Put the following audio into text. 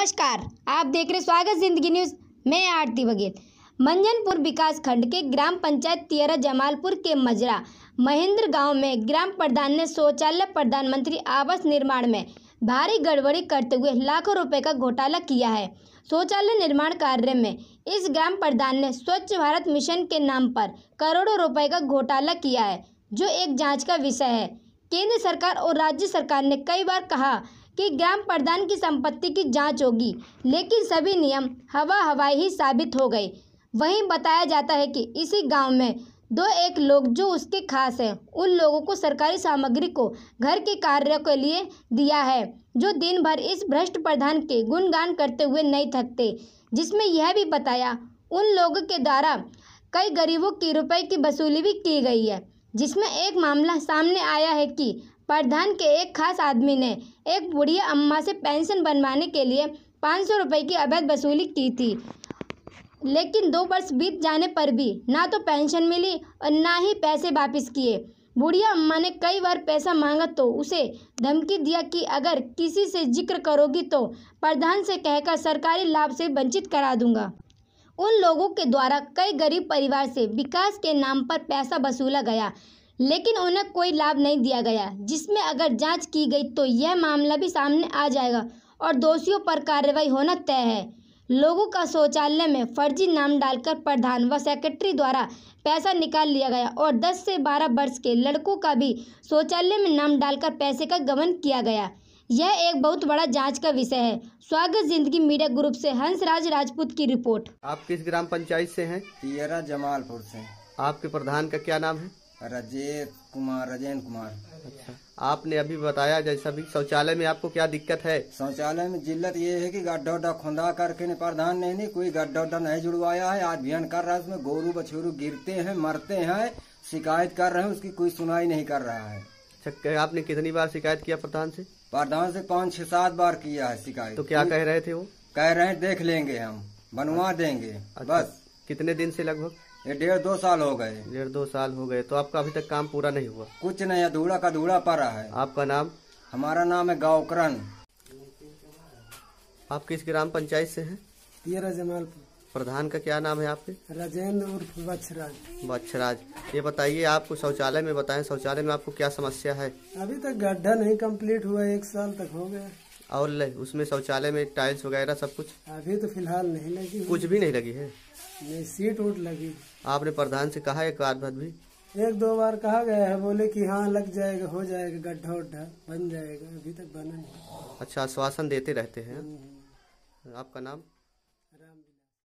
नमस्कार आप देख रहे स्वागत जिंदगी न्यूज मैं आरती बघेल मंजनपुर विकास खंड के ग्राम पंचायत तियरा जमालपुर के मजरा महेंद्र गांव में ग्राम प्रधान ने शौचालय प्रधानमंत्री आवास निर्माण में भारी गड़बड़ी करते हुए लाखों रुपए का घोटाला किया है शौचालय निर्माण कार्य में इस ग्राम प्रधान ने स्वच्छ भारत मिशन के नाम पर करोड़ों रुपए का घोटाला किया है जो एक जांच का विषय है केंद्र सरकार और राज्य सरकार ने कई बार कहा कि ग्राम प्रधान की संपत्ति की जांच होगी लेकिन सभी नियम हवा हवाई ही साबित हो गए वहीं बताया जाता है कि इसी गांव में दो एक लोग जो उसके खास हैं उन लोगों को सरकारी सामग्री को घर के कार्य के लिए दिया है जो दिन भर इस भ्रष्ट प्रधान के गुणगान करते हुए नहीं थकते जिसमें यह भी बताया उन लोगों के द्वारा कई गरीबों की रुपए की वसूली भी की गई है जिसमें एक मामला सामने आया है कि प्रधान के एक खास आदमी ने एक बुढ़िया अम्मा से पेंशन बनवाने के लिए पाँच सौ रुपये की अवैध वसूली की थी लेकिन दो वर्ष बीत जाने पर भी ना तो पेंशन मिली और ना ही पैसे वापस किए बुढ़िया अम्मा ने कई बार पैसा मांगा तो उसे धमकी दिया कि अगर किसी से जिक्र करोगी तो प्रधान से कहकर सरकारी लाभ से वंचित करा दूंगा उन लोगों के द्वारा कई गरीब परिवार से विकास के नाम पर पैसा वसूला गया लेकिन उन्हें कोई लाभ नहीं दिया गया जिसमें अगर जांच की गई तो यह मामला भी सामने आ जाएगा और दोषियों पर कार्रवाई होना तय है लोगों का शौचालय में फर्जी नाम डालकर प्रधान व सेक्रेटरी द्वारा पैसा निकाल लिया गया और 10 से 12 वर्ष के लड़कों का भी शौचालय में नाम डालकर पैसे का गमन किया गया यह एक बहुत बड़ा जांच का विषय है स्वागत जिंदगी मीडिया ग्रुप से हंसराज राजपूत की रिपोर्ट आप किस ग्राम पंचायत से हैं जमालपुर से आपके प्रधान का क्या नाम है राजे कुमार रजेन कुमार अच्छा आपने अभी बताया जैसा भी शौचालय में आपको क्या दिक्कत है शौचालय में जिल्लत ये है कि गड्ढा उड्ढा खुदा करके ने प्रधान ने नहीं कोई गड्ढा उड्ढा नहीं जुड़वाया है अभियान कर रहा है उसमें गोरू बछोरू गिरते हैं मरते हैं शिकायत कर रहे हैं उसकी कोई सुनाई नहीं कर रहा है अच्छा आपने कितनी बार शिकायत किया प्रधान से प्रधान से पाँच छह सात बार किया है शिकायत तो क्या कह रहे थे वो कह रहे हैं देख लेंगे हम बनवा देंगे अच्छा। बस कितने दिन से लगभग ये डेढ़ दो साल हो गए डेढ़ दो साल हो गए तो आपका अभी तक काम पूरा नहीं हुआ कुछ नहीं अधूरा का अधूरा पड़ा है आपका नाम हमारा नाम है गाँवकरण आप किस ग्राम पंचायत से हैं ये रजमाल प्रधान का क्या नाम है आपके राजेंद्र उर्फ बच्छराज बच्छराज ये बताइए आपको शौचालय में बताएं शौचालय में आपको क्या समस्या है अभी तक गड्ढा नहीं कंप्लीट हुआ एक साल तक हो गया और लग, उसमें शौचालय में टाइल्स वगैरह सब कुछ अभी तो फिलहाल नहीं लगी कुछ भी नहीं लगी है नहीं सीट उट लगी आपने प्रधान से कहा एक बार बार भी एक दो बार कहा गया है बोले कि हाँ लग जाएगा हो जाएगा गड्ढा उड्ढा बन जाएगा अभी तक बना नहीं अच्छा आश्वासन देते रहते हैं हम्म। आपका नाम